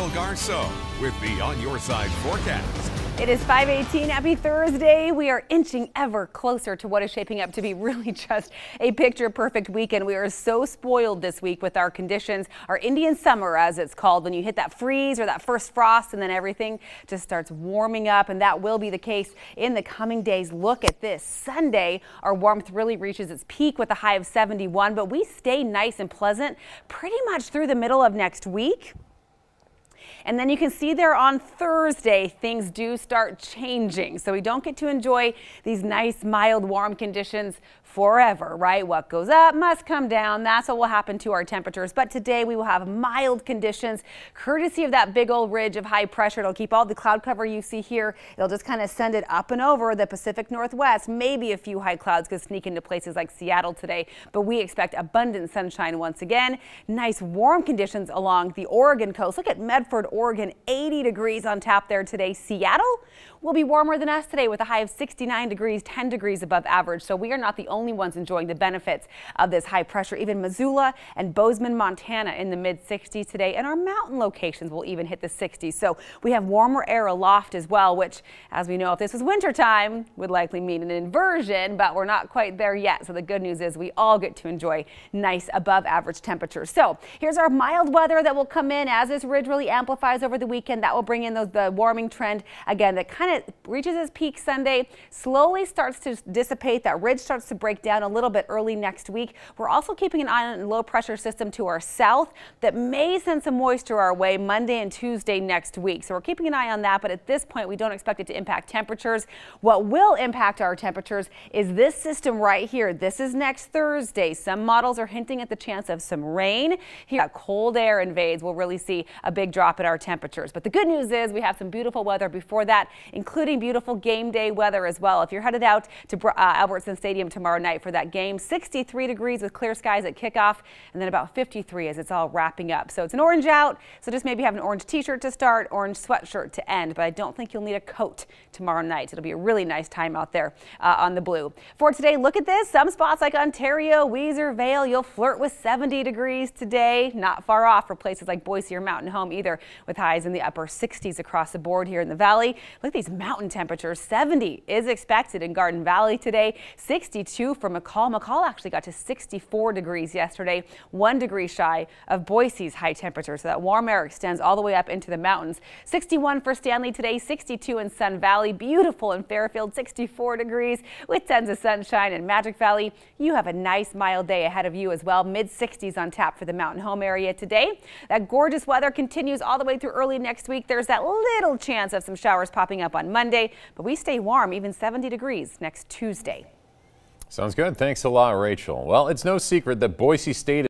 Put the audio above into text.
Hazel Garso with the On Your Side forecast. It is 518. Happy Thursday. We are inching ever closer to what is shaping up to be really just a picture perfect weekend. We are so spoiled this week with our conditions, our Indian summer, as it's called, when you hit that freeze or that first frost and then everything just starts warming up. And that will be the case in the coming days. Look at this. Sunday, our warmth really reaches its peak with a high of 71, but we stay nice and pleasant pretty much through the middle of next week. And then you can see there on Thursday, things do start changing. So we don't get to enjoy these nice, mild, warm conditions forever, right? What goes up must come down. That's what will happen to our temperatures. But today we will have mild conditions courtesy of that big old ridge of high pressure. It'll keep all the cloud cover you see here. It'll just kind of send it up and over the Pacific Northwest. Maybe a few high clouds could sneak into places like Seattle today, but we expect abundant sunshine once again. Nice warm conditions along the Oregon coast. Look at Medford Medford, Oregon, 80 degrees on tap there today. Seattle will be warmer than us today with a high of 69 degrees, 10 degrees above average. So we are not the only ones enjoying the benefits of this high pressure. Even Missoula and Bozeman, Montana in the mid 60s today and our mountain locations will even hit the 60s. So we have warmer air aloft as well, which as we know, if this was wintertime would likely mean an inversion, but we're not quite there yet. So the good news is we all get to enjoy nice above average temperatures. So here's our mild weather that will come in as this ridge really amplifies over the weekend. That will bring in those the warming trend again that kind of reaches its peak Sunday, slowly starts to dissipate. That ridge starts to break down a little bit early next week. We're also keeping an eye on a low pressure system to our south that may send some moisture our way Monday and Tuesday next week. So we're keeping an eye on that, but at this point we don't expect it to impact temperatures. What will impact our temperatures is this system right here. This is next Thursday. Some models are hinting at the chance of some rain. Here, cold air invades. We'll really see a big drop drop in our temperatures. But the good news is we have some beautiful weather before that, including beautiful game day weather as well. If you're headed out to uh, Albertson Stadium tomorrow night for that game, 63 degrees with clear skies at kickoff and then about 53 as it's all wrapping up. So it's an orange out. So just maybe have an orange t-shirt to start, orange sweatshirt to end, but I don't think you'll need a coat tomorrow night. It'll be a really nice time out there uh, on the blue. For today, look at this. Some spots like Ontario, Weezer, Vale, you'll flirt with 70 degrees today. Not far off for places like Boise or Mountain Home either with highs in the upper 60s across the board here in the valley. Look at these mountain temperatures. 70 is expected in Garden Valley today, 62 for McCall. McCall actually got to 64 degrees yesterday, one degree shy of Boise's high temperature. So that warm air extends all the way up into the mountains. 61 for Stanley today, 62 in Sun Valley, beautiful in Fairfield, 64 degrees with tons of sunshine in Magic Valley. You have a nice mild day ahead of you as well. Mid 60s on tap for the mountain home area today. That gorgeous weather continues all the way through early next week. There's that little chance of some showers popping up on Monday, but we stay warm, even 70 degrees next Tuesday. Sounds good. Thanks a lot, Rachel. Well, it's no secret that Boise State